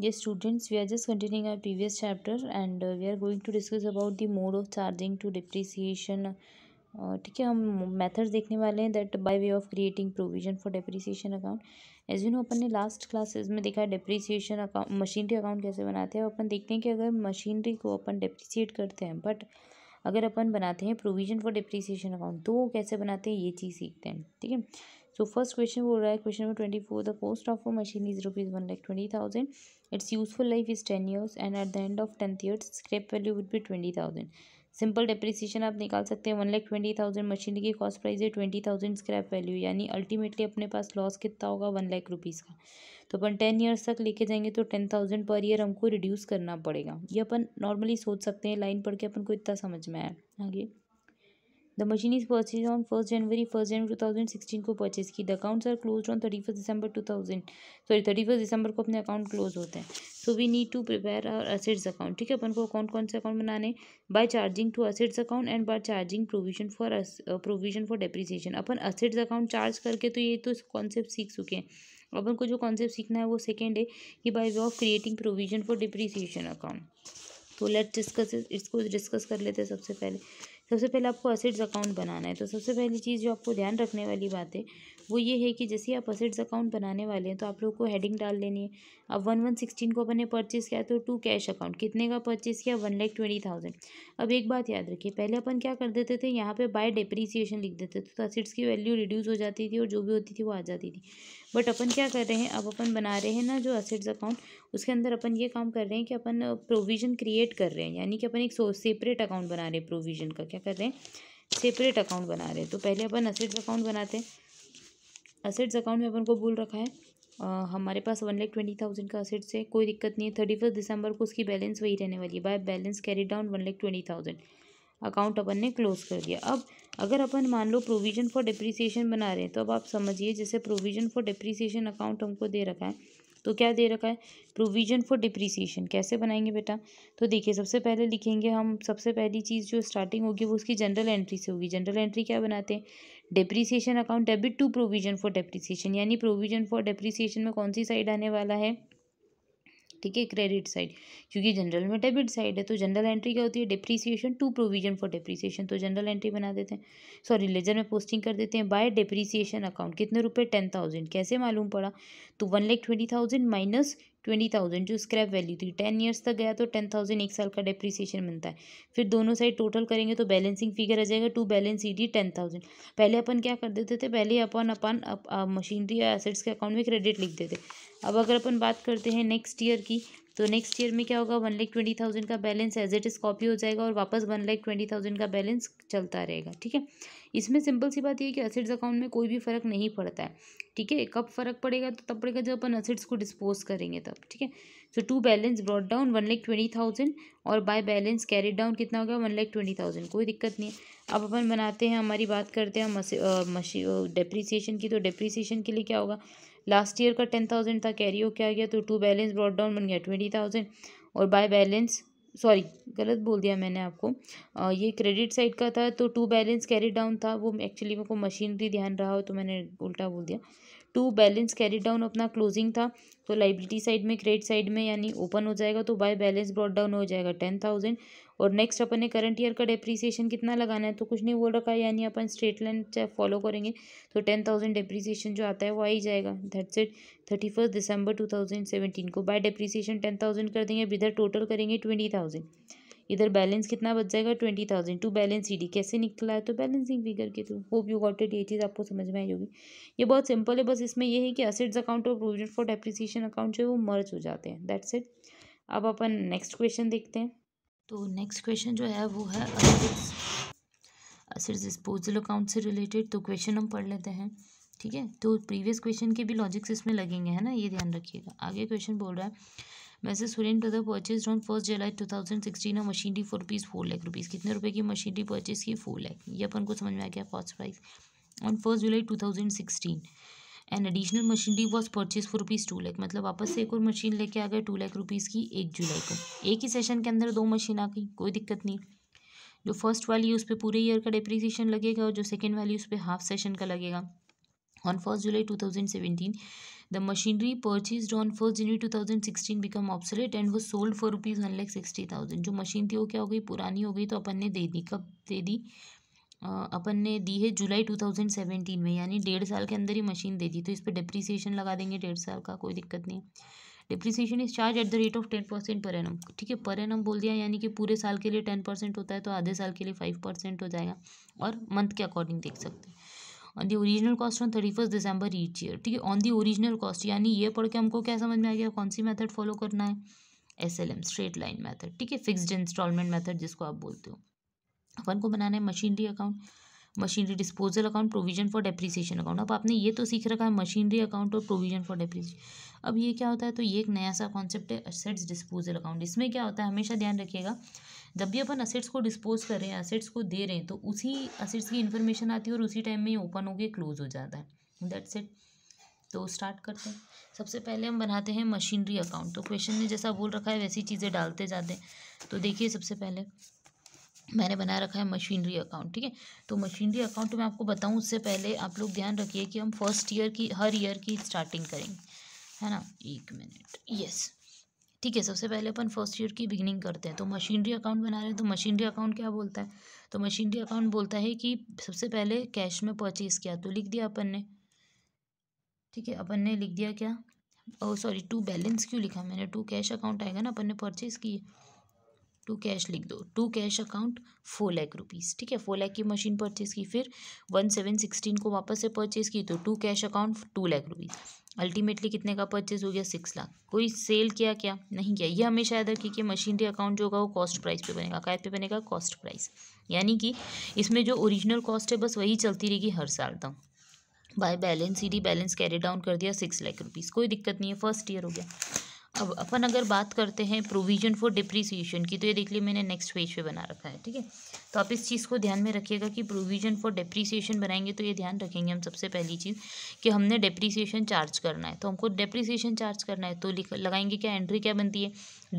ये students we are just continuing our previous chapter and we are going to discuss about the mode of charging to depreciation ठीक है हम methods देखने वाले हैं that by way of creating provision for depreciation account as you know अपन ने last classes में देखा है डेप्रिसिएशन अकाउंट मशीनरी अकाउंट कैसे बनाते हैं अपन देखते हैं कि अगर मशीनरी को अपन डेप्रिसिएट करते हैं बट अगर अपन बनाते हैं प्रोविजन फॉर डेप्रिसिएशन अकाउंट तो वो कैसे बनाते हैं ये चीज़ सीखते हैं ठीक है सो फर्स्ट क्वेश्चन बोल रहा है question number twenty four the cost of a machine is rupees one lakh twenty thousand its useful life is ten years and at the end of tenth year scrap value would भी twenty thousand simple depreciation आप निकाल सकते हैं one lakh twenty thousand machine की cost price है twenty thousand scrap value यानी ultimately अपने पास लॉस कितना होगा वन लाख रुपीज़ का तो अपन टेन ईयर्स तक लेके जाएंगे तो टेन थाउजेंड पर ईयर हमको रिड्यूस करना पड़ेगा ये अपन नॉर्मली सोच सकते हैं लाइन पढ़ के अपन को इतना समझ में आया आगे the machine is purchase on first January first January two thousand sixteen को परचेज की the accounts are close on thirty first December two thousand sorry thirty first December को अपने अकाउंट क्लोज होते हैं so we need to prepare our assets account ठीक है अपन को अकाउंट कौन से अकाउंट बनाने by charging to assets account and by charging provision for provision for depreciation upon assets account charge करके तो ये तो कॉन्सेप्ट सीख चुके हैं अपन को जो कॉन्सेप्ट सीखना है वो सेकेंड है कि by way of creating provision for depreciation account तो लेट्स डिस्कस इसको डिस्कस कर लेते हैं सबसे पहले सबसे पहले आपको असिड्स अकाउंट बनाना है तो सबसे पहली चीज़ जो आपको ध्यान रखने वाली बात है वो ये है कि जैसे आप असेट्स अकाउंट बनाने वाले हैं तो आप लोग को हेडिंग डाल लेनी है अब वन वन सिक्सटीन को अपन ने परचेज़ किया तो टू कैश अकाउंट कितने का परचेज़ किया वन लैख ट्वेंटी थाउजेंड अब एक बात याद रखिए पहले अपन क्या कर देते थे यहाँ पे बाय डिप्रिसिएशन लिख देते थे तो असेट्स की वैल्यू रिड्यूस हो जाती थी और जो भी होती थी वो आ जाती थी बट अपन क्या कर रहे हैं अब अपन बना रहे हैं ना जो असेट्स अकाउंट उसके अंदर अपन ये काम कर रहे हैं कि अपन प्रोविज़न क्रिएट कर रहे हैं यानी कि अपन एक सेपरेट अकाउंट बना रहे हैं प्रोविज़न का क्या कर रहे हैं सेपरेट अकाउंट बना रहे हैं तो पहले अपन असेट्स अकाउंट बनाते हैं असेट्स अकाउंट में अपन को बोल रखा है आ, हमारे पास वन लाख ट्वेंटी थाउजेंड का असेट्स है कोई दिक्कत नहीं है थर्टी फर्स्ट दिसंबर को उसकी बैलेंस वही रहने वाली है by balance carry down one lakh twenty thousand account अपन ने क्लोज कर दिया अब अगर अपन मान लो प्रोविज़न फॉर डिप्रिसिएशन बना रहे हैं तो अब आप समझिए जैसे प्रोविज़न फॉर डिप्रिसिएशन अकाउंट हमको दे रखा है तो क्या दे रखा है प्रोविज़न फॉर डिप्रिसिएशन कैसे बनाएंगे बेटा तो देखिए सबसे पहले लिखेंगे हम सबसे पहली चीज़ जो स्टार्टिंग होगी वो उसकी जनरल एंट्री से होगी जनरल एंट्री क्या बनाते हैं depreciation account debit to provision for depreciation यानी प्रोविजन फॉर डेप्रीसिएशन में कौन सी साइड आने वाला है ठीक है क्रेडिट साइड क्योंकि जनरल में डेबिट साइड है तो जनरल एंट्री क्या होती है depreciation to provision for depreciation तो जनरल एंट्री बना देते हैं सॉरी लेजर में पोस्टिंग कर देते हैं बाय डिप्रीसिएशन अकाउंट कितने रुपए टेन थाउजेंड कैसे मालूम पड़ा तो one lakh twenty thousand minus twenty thousand जो स्क्रैप वैल्यू थी टेन ईयर्स तक गया तो टेन थाउजेंड एक साल का डेप्रिसिएशन मिलता है फिर दोनों साइड टोटल करेंगे तो बैलेंसिंग फिगर आ जाएगा to balance E D ten thousand पहले अपन क्या कर देते थे पहले अपन अपन मशीनरी या एसेट्स के अकाउंट में क्रेडिट लिख देते अब अगर अपन बात करते हैं नेक्स्ट ईयर की तो नेक्स्ट ईयर में क्या होगा वन लाख ट्वेंटी थाउजेंड का balance as it is copy हो जाएगा और वापस वन लाख ट्वेंटी थाउजेंड का बैलेंस चलता रहेगा ठीक है इसमें सिंपल सी बात यह है कि असिड्स अकाउंट में कोई भी फ़र्क नहीं पड़ता है ठीक है कब फ़र्क पड़ेगा तो तब पड़ेगा जब अपन असिड्स को डिस्पोज करेंगे तब ठीक है so to balance brought down one lakh twenty thousand और बाय बैलेंस कैरी डाउन कितना हो गया वन लाख ट्वेंटी थाउजेंड कोई दिक्कत नहीं है अब अपन बनाते हैं हमारी बात करते हैं मशी डेप्रीसीशन की तो डेप्रिसिएशन के लिए क्या होगा लास्ट ईयर का टेन थाउजेंड था कैरी हो क्या गया तो टू बैलेंस ब्रॉड डाउन बन गया ट्वेंटी थाउजेंड और बाय बैलेंस सॉरी गलत बोल दिया मैंने आपको आ, ये क्रेडिट साइड का था तो टू बैलेंस कैरी डाउन था वो एक्चुअली मेरे को मशीनरी ध्यान रहा हो तो मैंने उल्टा बोल दिया टू बैलेंस कैरी डाउन अपना क्लोजिंग था तो लाइबिलिटी साइड में क्रेडिट साइड में यानी ओपन हो जाएगा तो बाय बैलेंस ब्रॉड डाउन हो जाएगा टेन थाउजेंड और नेक्स्ट अपन ने करंट ईयर का डेप्रीसिएशन कितना लगाना है तो कुछ नहीं बोल रखा है यानी अपन स्ट्रेट लाइन फॉलो करेंगे तो टेन थाउजेंड डेप्रीसिएशन जो आता है वो आ ही जाएगा that's it thirty first December two thousand seventeen को बाय डेप्रिसिएशन टेन थाउजेंड कर देंगे इधर टोटल करेंगे ट्वेंटी थाउजेंड इधर बैलेंस कितना बच जाएगा twenty thousand to balance C D कैसे निकला है तो बैलेंसिंग फिगर के through hope you got it ये चीज़ आपको समझ में आई होगी ये बहुत सिंपल है बस इसमें यह है कि असेट्स अकाउंट और प्रोविजन फॉर डेप्रिसिएशन अकाउंट जो है वो मर्ज हो जाते हैं दैट्स इट अब अपन नेक्स्ट क्वेश्चन देखते हैं तो नेक्स्ट क्वेश्चन जो है वो है असेट्स डिस्पोजल अकाउंट से रिलेटेड तो क्वेश्चन हम पढ़ लेते हैं ठीक है तो प्रीवियस क्वेश्चन के भी लॉजिक्स इसमें लगेंगे है ना ये ध्यान रखिएगा आगे क्वेश्चन बोल रहा है मैसेज सुरेंट to the purchase on first July two thousand sixteen machinery for rupees four lakh rupees कितने रुपए की मशीनरी परचेज की फोर लाख ये अपन को समझ में आ गया first price on first July two thousand sixteen and additional machinery was purchase for rupees two lakh मतलब वापस से एक और मशीन लेके आ गए टू लाख रुपीज़ की एक जुलाई को एक ही सेशन के अंदर दो मशीन आ गई कोई दिक्कत नहीं जो फर्स्ट वाली है उस पर पूरे ईयर का डिप्रिसिएशन लगेगा और जो सेकेंड वाली उस पर हाफ सेशन का लगेगा On 1st July 2017, the machinery purchased on 1st January 2016 become obsolete and was sold for rupees one lakh sixty thousand जो मशीन थी वो क्या हो गई पुरानी हो गई तो अपन ने दे दी कब दे दी अपन ने दी है जुलाई 2017 में यानी डेढ़ साल के अंदर ही मशीन दे दी तो इस पर डिप्रिसिएशन लगा देंगे डेढ़ साल का कोई दिक्कत नहीं depreciation is charge at the rate of ten percent per annum ठीक है पर एनम बोल दिया यानी कि पूरे साल के लिए टेन परसेंट होता है तो आधे साल के लिए फाइव परसेंट हो जाएगा और मंथ के अकॉर्डिंग देख सकते हैं on the original cost on thirty first December each year ठीक है ऑन दी ओरिजिनल कॉस्ट यानी ये पढ़ के हमको क्या समझ में आ गया कौन सी मेथड फॉलो करना है S L M straight line method ठीक है फिक्स्ड इंस्टॉलमेंट मैथड जिसको आप बोलते हो अपन को बनाना है machinery account machinery disposal account provision for depreciation account अब आपने ये तो सीख रखा है मशीनरी अकाउंट और प्रोविजन फॉर डेप्रीसिएशन अब ये क्या होता है तो ये एक नया सा कॉन्सेप्ट है असेट्स डिस्पोजल अकाउंट इसमें क्या होता है हमेशा ध्यान रखिएगा जब भी अपन असेट्स को डिस्पोज कर रहे हैं असेट्स को दे रहे हैं तो उसी असेट्स की इन्फॉर्मेशन आती है और उसी टाइम में ही ओपन होकर क्लोज हो जाता है दैट्स इट तो स्टार्ट करते हैं सबसे पहले हम बनाते हैं मशीनरी अकाउंट तो क्वेश्चन ने जैसा बोल रखा है वैसी चीज़ें डालते जाते हैं तो देखिए सबसे पहले मैंने बना रखा है मशीनरी अकाउंट ठीक है तो मशीनरी अकाउंट तो मैं आपको बताऊं उससे पहले आप लोग ध्यान रखिए कि हम फर्स्ट ईयर की हर ईयर की स्टार्टिंग करेंगे है ना एक मिनट यस ठीक है सबसे पहले अपन फर्स्ट ईयर की बिगिनिंग करते हैं तो मशीनरी अकाउंट बना रहे हैं तो मशीनरी अकाउंट क्या बोलता है तो मशीनरी अकाउंट बोलता है कि सबसे पहले कैश में परचेज़ किया तो लिख दिया अपन ने ठीक है अपन ने लिख दिया क्या ओ सॉरी टू बैलेंस क्यों लिखा मैंने टू कैश अकाउंट आएगा ना अपन ने परचेज़ किए टू कैश लिख दो to cash account four lakh rupees ठीक है फोर लैख की मशीन परचेज़ की फिर वन सेवन सिक्सटीन को वापस से परचेज़ की तो to cash account two lakh rupees ultimately कितने का परचेज हो गया सिक्स लाख कोई सेल किया क्या नहीं किया ये हमेशा याद रखिए कि मशीनरी अकाउंट जो होगा वो कॉस्ट प्राइस पे बनेगा काय पे बनेगा कॉस्ट प्राइस यानी कि इसमें जो ओरिजिनल कॉस्ट है बस वही चलती रहेगी हर साल तक by balance C D balance carry down कर दिया सिक्स लाख रुपीज़ कोई दिक्कत नहीं है फर्स्ट ईयर हो गया अब अपन अगर बात करते हैं प्रोविज़न फॉर डिप्रिसिएशन की तो ये देख लिए मैंने नेक्स्ट पेज पे बना रखा है ठीक है तो आप इस चीज़ को ध्यान में रखिएगा कि प्रोविज़न फॉर डिप्रिसिएशन बनाएंगे तो ये ध्यान रखेंगे हम सबसे पहली चीज़ कि हमने डिप्रिसिएशन चार्ज करना है तो हमको डिप्रिसिएशन चार्ज करना है तो लगाएंगे क्या एंट्री क्या बनती है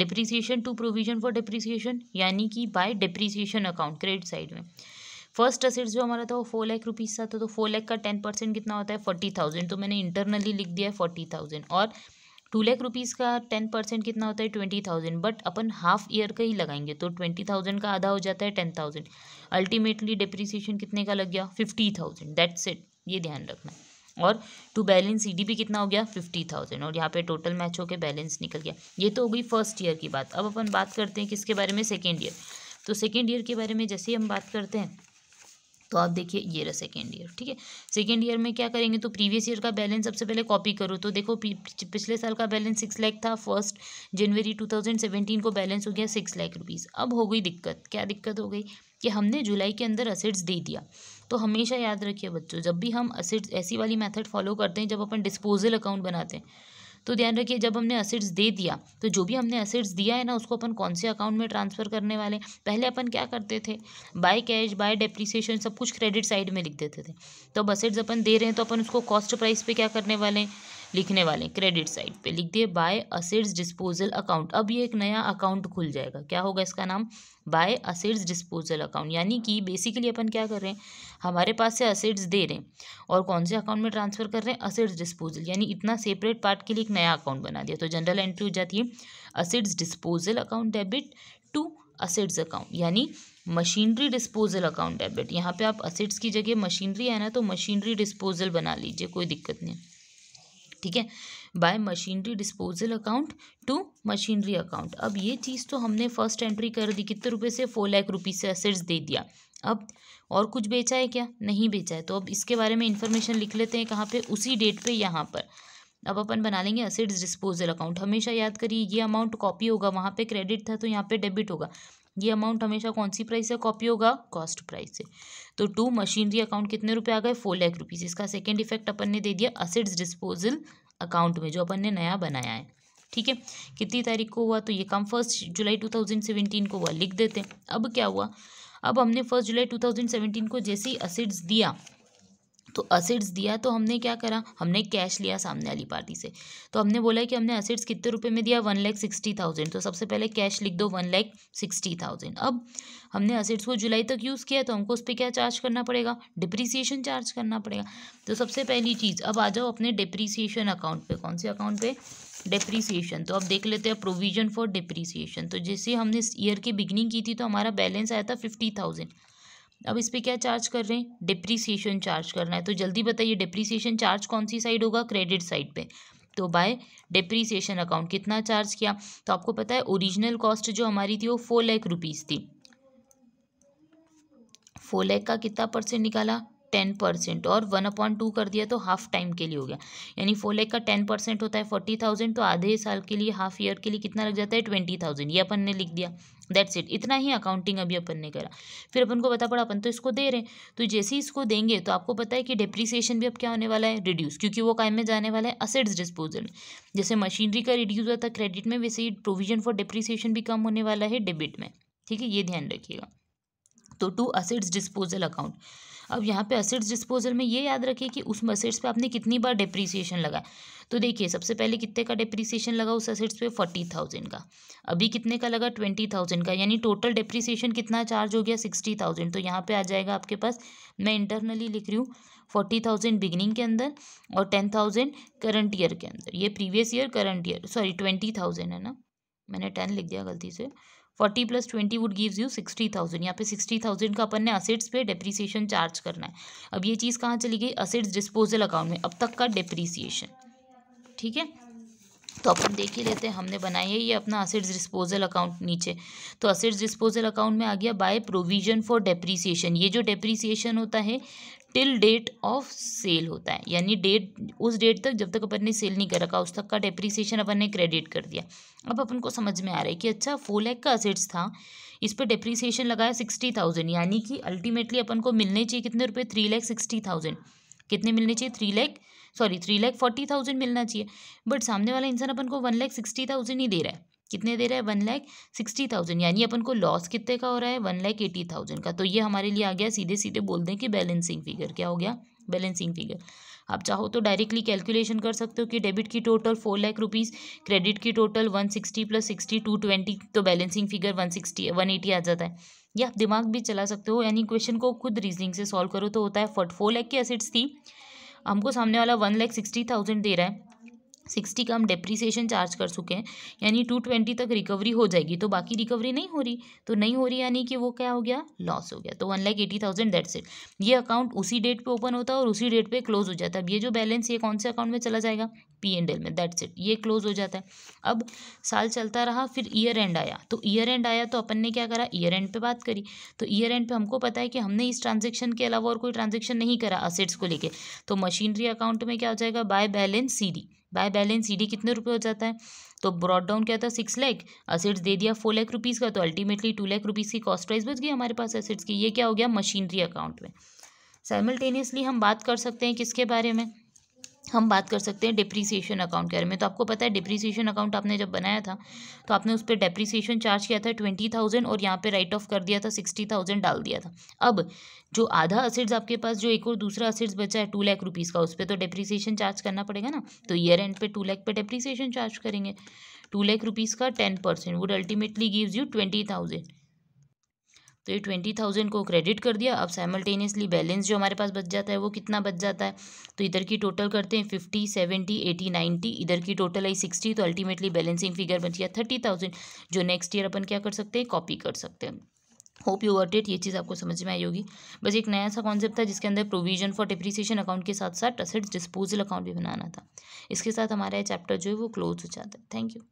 depreciation to provision for depreciation यानी कि by depreciation account credit side में फर्स्ट असेट्स जो हमारा था वो फोर लाख रुपीज़ का था तो फोर तो लाख का टेन परसेंट कितना होता है फोर्टी थाउजेंड तो मैंने इंटरनली लिख दिया है फोर्टी थाउजेंड और टू लैख रुपीज़ का टेन परसेंट कितना होता है ट्वेंटी थाउजेंड बट अपन हाफ ईयर का ही लगाएंगे तो ट्वेंटी थाउजेंड का आधा हो जाता है टेन थाउजेंड अल्टीमेटली डिप्रिसिएशन कितने का लग गया फिफ्टी थाउजेंड दैट्स इट ये ध्यान रखना और टू बैलेंस सी कितना हो गया फिफ्टी थाउजेंड और यहाँ पे टोटल मैच होकर बैलेंस निकल गया ये तो हो गई फर्स्ट ईयर की बात अब अपन बात करते हैं किसके बारे में सेकेंड ईयर तो सेकेंड ईयर के बारे में जैसे ही हम बात करते हैं तो आप देखिए ये रहा सेकेंड ईयर ठीक है सेकेंड ईयर में क्या करेंगे तो प्रीवियस ईयर का बैलेंस सबसे पहले कॉपी करो तो देखो पिछले साल का बैलेंस सिक्स लाख था first January two thousand seventeen को बैलेंस हो गया सिक्स लाख रुपीज़ अब हो गई दिक्कत क्या दिक्कत हो गई कि हमने जुलाई के अंदर असेट्स दे दिया तो हमेशा याद रखिए बच्चों जब भी हम असेट्स ऐसी वाली मैथड फॉलो करते हैं जब अपन डिस्पोजल अकाउंट बनाते हैं तो ध्यान रखिए जब हमने असिड्स दे दिया तो जो भी हमने असिड्स दिया है ना उसको अपन कौन से अकाउंट में ट्रांसफ़र करने वाले पहले अपन क्या करते थे बाय कैश बाय डेप्रिसिएशन सब कुछ क्रेडिट साइड में लिख देते थे तो अब असिड्स अपन दे रहे हैं तो अपन उसको कॉस्ट प्राइस पे क्या करने वाले हैं लिखने वाले हैं क्रेडिट साइड पे लिख दिए बाय असेट्स डिस्पोजल अकाउंट अब ये एक नया अकाउंट खुल जाएगा क्या होगा इसका नाम बाय असेट्स डिस्पोजल अकाउंट यानी कि बेसिकली अपन क्या कर रहे हैं हमारे पास से असेट्स दे रहे हैं और कौन से अकाउंट में ट्रांसफर कर रहे हैं असेट्स डिस्पोजल यानी इतना सेपरेट पार्ट के लिए एक नया अकाउंट बना दिया तो जनरल एंट्री हो जाती है assets disposal account debit to assets account यानी मशीनरी डिस्पोजल अकाउंट डेबिट यहाँ पे आप असेट्स की जगह मशीनरी है ना तो मशीनरी डिस्पोजल बना लीजिए कोई दिक्कत नहीं ठीक है by machinery disposal account to machinery account अब ये चीज़ तो हमने फर्स्ट एंट्री कर दी कितने रुपए से फोर लाख रुपीज़ से असेट्स दे दिया अब और कुछ बेचा है क्या नहीं बेचा है तो अब इसके बारे में इंफॉर्मेशन लिख लेते हैं कहाँ पे उसी डेट पे यहाँ पर अब अपन बना लेंगे असेट्स डिस्पोजल अकाउंट हमेशा याद करिए ये अमाउंट कॉपी होगा वहाँ पे क्रेडिट था तो यहाँ पे डेबिट होगा ये अमाउंट हमेशा कौन सी प्राइस से कॉपी होगा कॉस्ट प्राइस से तो टू मशीनरी अकाउंट कितने रुपए आ गए फोर लाख रुपीज़ इसका सेकेंड इफेक्ट अपन ने दे दिया असिड्स डिस्पोजल अकाउंट में जो अपन ने नया बनाया है ठीक है कितनी तारीख को हुआ तो ये काम first July two thousand seventeen को हुआ लिख देते हैं अब क्या हुआ अब हमने first July two thousand seventeen को जैसे ही असिड्स दिया तो असिड्स दिया तो हमने क्या करा हमने कैश लिया सामने वाली पार्टी से तो हमने बोला कि हमने असिड्स कितने रुपए में दिया वन लैख सिक्सटी थाउजेंड तो सबसे पहले कैश लिख दो वन लैख सिक्सटी थाउजेंड अब हमने असिड्स को जुलाई तक यूज़ किया तो हमको उस पर क्या चार्ज करना पड़ेगा डिप्रिसिएशन चार्ज करना पड़ेगा तो सबसे पहली चीज़ अब आ जाओ अपने डिप्रिसिएशन अकाउंट पर कौन से अकाउंट पर डिप्रिसिएशन तो अब देख लेते हैं प्रोविजन फॉर डिप्रिसिएशन तो जैसे हमने ईयर की बिगनिंग की थी तो हमारा बैलेंस आया था फिफ्टी थाउजेंड अब इस पर क्या चार्ज कर रहे हैं डिप्रीसीशन चार्ज करना है तो जल्दी बताइए डिप्रीसीशन चार्ज कौन सी साइड होगा क्रेडिट साइड पे तो बाय डिप्रीसीशन अकाउंट कितना चार्ज किया तो आपको पता है ओरिजिनल कॉस्ट जो हमारी थी वो फोर लैख रुपीज़ थी फोर लैख का कितना परसेंट निकाला टेन परसेंट और वन अपॉइंट टू कर दिया तो हाफ टाइम के लिए हो गया यानी फोर लेख का टेन परसेंट होता है फोर्टी थाउजेंड तो आधे साल के लिए हाफ ईयर के लिए कितना लग जाता है ट्वेंटी थाउजेंड ये अपन ने लिख दिया दैट्स इट इतना ही अकाउंटिंग अभी अपन ने करा फिर अपन को पता पड़ा अपन तो इसको दे रहे हैं तो जैसे ही इसको देंगे तो आपको पता है कि डिप्रिसिएशन भी अब क्या होने वाला है रिड्यूस क्योंकि वो कायम में जाने वाला है असेट्स डिस्पोजल जैसे मशीनरी का रिड्यूस होता है क्रेडिट में वैसे ही प्रोविजन फॉर डिप्रिसिएशन भी कम होने वाला है डेबिट में ठीक है ये ध्यान रखिएगा तो टू असेट्स डिस्पोजल अकाउंट अब यहाँ पे असेट्स डिस्पोजल में ये याद रखिए कि उस असेट्स पे आपने कितनी बार डिप्रिसिएशन लगाया तो देखिए सबसे पहले कितने का डिप्रिसिएशन लगा उस असेट्स पे फोर्टी थाउजेंड का अभी कितने का लगा ट्वेंटी थाउजेंड का यानी टोटल डिप्रिसिएशन कितना चार्ज हो गया सिक्सटी थाउजेंड तो यहाँ पे आ जाएगा आपके पास मैं इंटरनली लिख रही हूँ फोर्टी थाउजेंड बिगिनिंग के अंदर और टेन थाउजेंड करंट ईयर के अंदर ये previous year current year sorry twenty thousand है ना मैंने टेन लिख दिया गलती से forty plus twenty would gives you sixty thousand यहाँ पे सिक्सटी थाउजेंड का अपन ने असेट्स पे डेप्रीसिएशन चार्ज करना है अब ये चीज़ कहाँ चली गई असेट्स डिस्पोजल अकाउंट में अब तक का डेप्रीसिएशन ठीक है तो अपन देख ही लेते हैं हमने बनाया है ये अपना असेट्स डिस्पोजल अकाउंट नीचे तो असेट्स डिस्पोजल अकाउंट में आ गया बाय प्रोविजन फॉर डेप्रीसिएशन ये जो डेप्रीसिएशन होता है टिल डेट ऑफ सेल होता है यानी डेट उस डेट तक जब तक अपन ने सेल नहीं कर रखा उस तक का डेप्रिसिएशन अपन ने क्रेडिट कर दिया अब अपन को समझ में आ रहा है कि अच्छा फोर लैख का असेट्स था इस पर डेप्रिसिएशन लगाया सिक्सटी थाउजेंड यानी कि अल्टीमेटली अपन को मिलने चाहिए कितने रुपये थ्री लैख सिक्सटी थाउजेंड कितने मिलने चाहिए three lakh sorry three lakh forty thousand मिलना चाहिए बट सामने वाला इंसान अपन को वन लैख सिक्सटी थाउजेंड ही दे रहा है कितने दे रहा है वन लैख सिक्सटी थाउजेंड यानी अपन को लॉस कितने का हो रहा है वन लैख एटी थाउजेंड का तो ये हमारे लिए आ गया सीधे सीधे बोल दें कि बैलेंसिंग फिगर क्या हो गया बैलेंसिंग फिगर आप चाहो तो डायरेक्टली कैलकुलेशन कर सकते हो कि डेबिट की total four lakh rupees credit की total one sixty plus sixty two twenty तो balancing figure one sixty one eighty आ जाता है या आप दिमाग भी चला सकते हो यानी क्वेश्चन को खुद रीजनिंग से सॉल्व करो तो होता है फट फोर लाख की एसिड्स थी हमको सामने वाला वन लैख सिक्सटी थाउजेंड दे रहा है सिक्सटी का हम डेप्रिसिएशन चार्ज कर चुके हैं यानी टू ट्वेंटी तक रिकवरी हो जाएगी तो बाकी रिकवरी नहीं हो रही तो नहीं हो रही यानी कि वो क्या हो गया लॉस हो गया तो one lakh eighty thousand that's set ये अकाउंट उसी डेट पे ओपन होता है और उसी डेट पे क्लोज हो जाता है अब ये जो बैलेंस ये कौन से अकाउंट में चला जाएगा पी एंड एल में दैट्स सेट ये क्लोज हो जाता है अब साल चलता रहा फिर ईयर एंड आया तो ईयर एंड आया तो अपन ने क्या करा ईयर एंड पे बात करी तो ईयर एंड पे हमको पता है कि हमने इस ट्रांजेक्शन के अलावा और कोई ट्रांजेक्शन नहीं करा असेट्स को लेकर तो मशीनरी अकाउंट में क्या हो जाएगा by balance C D by balance E D कितने रुपये हो जाता है तो ब्रॉड डाउन क्या था सिक्स लैख असेट्स दे दिया फोर लैख रुपीज़ का तो अल्टीमेटली टू लैख रुपीज़ की कॉस्ट प्राइस बच गई हमारे पास एसेट्स की ये क्या हो गया मशीनरी अकाउंट में साइमल्टेनियसली हम बात कर सकते हैं किसके बारे में हम बात कर सकते हैं डिप्रीसीशन अकाउंट के बारे में तो आपको पता है डिप्रीसीशन अकाउंट आपने जब बनाया था तो आपने उस पर डिप्रीसीशन चार्ज किया था ट्वेंटी थाउजेंड और यहाँ पे राइट ऑफ कर दिया था सिक्सटी थाउजेंड डाल दिया था अब जो आधा असेट्स आपके पास जो एक और दूसरा असेट्स बचा है टू लाख रुपीज़ का उस पर तो डिप्रीसीशन चार्ज करना पड़ेगा ना तो ईयर एंड पे टू लाख पे डिप्रीसीशन चार्ज करेंगे टू लाख रुपीज़ का ten percent would ultimately gives you twenty thousand तो ये ट्वेंटी थाउजेंड को क्रेडिट कर दिया अब साइमल्टेनियसली बैलेंस जो हमारे पास बच जाता है वो कितना बच जाता है तो इधर की टोटल करते हैं फिफ्टी सेवेंटी एटी नाइन्टी इधर की टोटल आई सिक्सटी तो अल्टीमेटली बैलेंसिंग फिगर बच गया थर्टी थाउजेंड जो नेक्स्ट ईयर अपन क्या कर सकते हैं कॉपी कर सकते हैं होप यू वर्ट इट ये चीज़ आपको समझ में आई होगी बस एक नया सा कॉन्सेप्ट था जिसके अंदर प्रोविजन फॉर डिप्रिसिएशन अकाउंट के साथ साथ असेट्स डिस्पोजल अकाउंट भी बनाना था इसके साथ हमारा चैप्टर जो है वो क्लोज हो जाता है थैंक यू